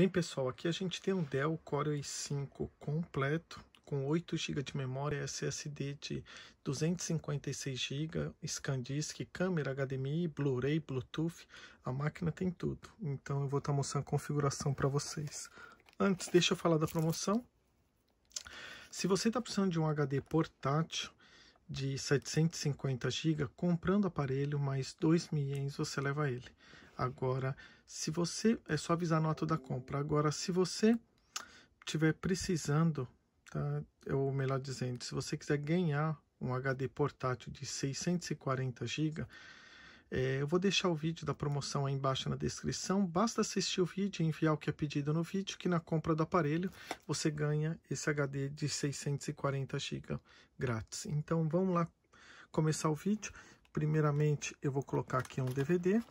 Bem pessoal, aqui a gente tem um Dell Core i5 completo com 8 GB de memória, SSD de 256 GB, ScanDisk, câmera HDMI, Blu-ray, Bluetooth, a máquina tem tudo. Então eu vou estar tá mostrando a configuração para vocês. Antes, deixa eu falar da promoção. Se você está precisando de um HD portátil, de 750 GB, comprando o aparelho mais dois milhões você leva ele. Agora, se você. É só avisar a nota da compra. Agora, se você estiver precisando, tá? É ou melhor dizendo, se você quiser ganhar um HD portátil de 640 GB, é, eu vou deixar o vídeo da promoção aí embaixo na descrição. Basta assistir o vídeo e enviar o que é pedido no vídeo, que na compra do aparelho você ganha esse HD de 640 GB grátis. Então vamos lá começar o vídeo. Primeiramente eu vou colocar aqui um DVD.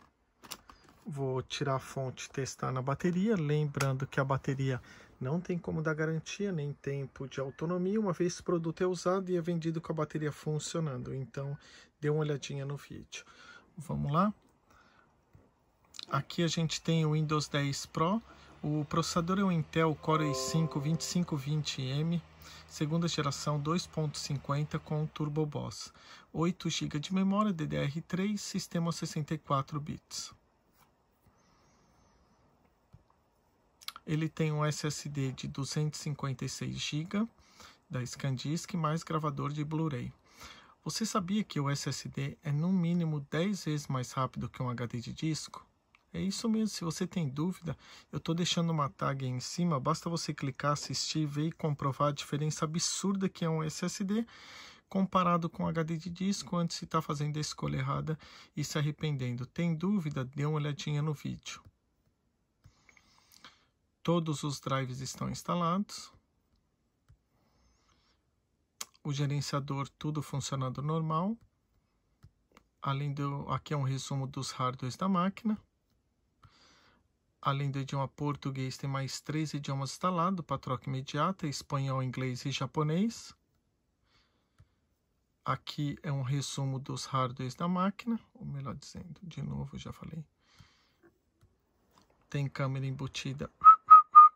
Vou tirar a fonte e testar na bateria, lembrando que a bateria não tem como dar garantia nem tempo de autonomia, uma vez que o produto é usado e é vendido com a bateria funcionando. Então, dê uma olhadinha no vídeo. Vamos lá? Aqui a gente tem o Windows 10 Pro, o processador é o Intel Core i5-2520M, segunda geração 2.50 com Turbo Boss, 8 GB de memória DDR3, sistema 64 bits. Ele tem um SSD de 256 GB da ScanDisk mais gravador de Blu-ray. Você sabia que o SSD é no mínimo 10 vezes mais rápido que um HD de disco? É isso mesmo, se você tem dúvida, eu estou deixando uma tag aí em cima, basta você clicar, assistir, ver e comprovar a diferença absurda que é um SSD comparado com um HD de disco antes de estar tá fazendo a escolha errada e se arrependendo. Tem dúvida? Dê uma olhadinha no vídeo. Todos os drives estão instalados. O gerenciador tudo funcionando normal. Além do aqui é um resumo dos hardwares da máquina. Além do idioma português, tem mais três idiomas instalados para troca imediata: espanhol, inglês e japonês. Aqui é um resumo dos hardwares da máquina, ou melhor dizendo, de novo já falei. Tem câmera embutida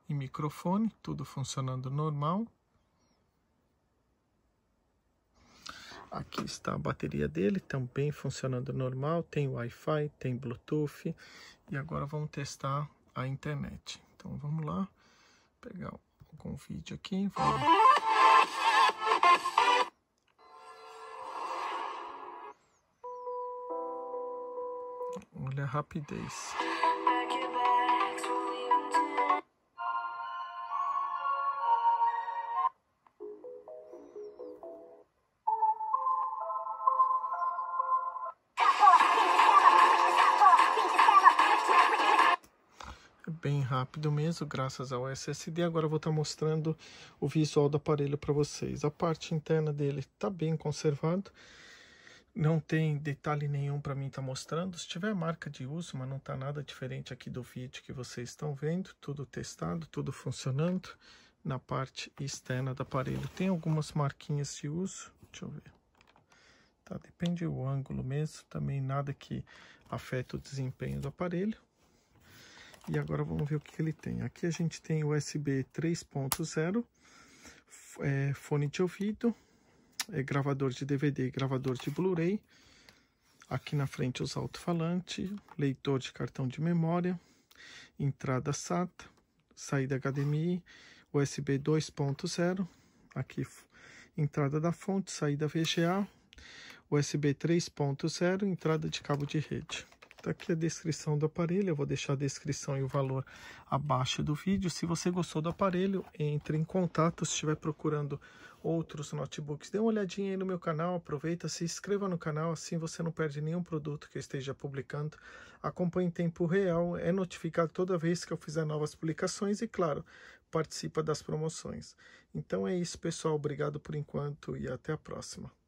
e microfone, tudo funcionando normal. Aqui está a bateria dele, também funcionando normal, tem Wi-Fi, tem Bluetooth. E agora vamos testar a internet. Então vamos lá, pegar algum vídeo aqui. Vamos... Olha a rapidez. bem rápido mesmo, graças ao SSD. Agora vou estar tá mostrando o visual do aparelho para vocês. A parte interna dele está bem conservado. Não tem detalhe nenhum para mim estar tá mostrando. Se tiver marca de uso, mas não está nada diferente aqui do vídeo que vocês estão vendo. Tudo testado, tudo funcionando. Na parte externa do aparelho tem algumas marquinhas de uso. Deixa eu ver. Tá, depende do ângulo mesmo, também nada que afeta o desempenho do aparelho. E agora vamos ver o que ele tem. Aqui a gente tem USB 3.0, é, fone de ouvido, é, gravador de DVD e gravador de Blu-ray. Aqui na frente os alto-falantes, leitor de cartão de memória, entrada SATA, saída HDMI, USB 2.0, aqui entrada da fonte, saída VGA, USB 3.0, entrada de cabo de rede. Tá aqui a descrição do aparelho, eu vou deixar a descrição e o valor abaixo do vídeo. Se você gostou do aparelho, entre em contato. Se estiver procurando outros notebooks, dê uma olhadinha aí no meu canal, aproveita, se inscreva no canal, assim você não perde nenhum produto que eu esteja publicando. Acompanhe em tempo real, é notificado toda vez que eu fizer novas publicações e, claro, participa das promoções. Então é isso, pessoal. Obrigado por enquanto e até a próxima.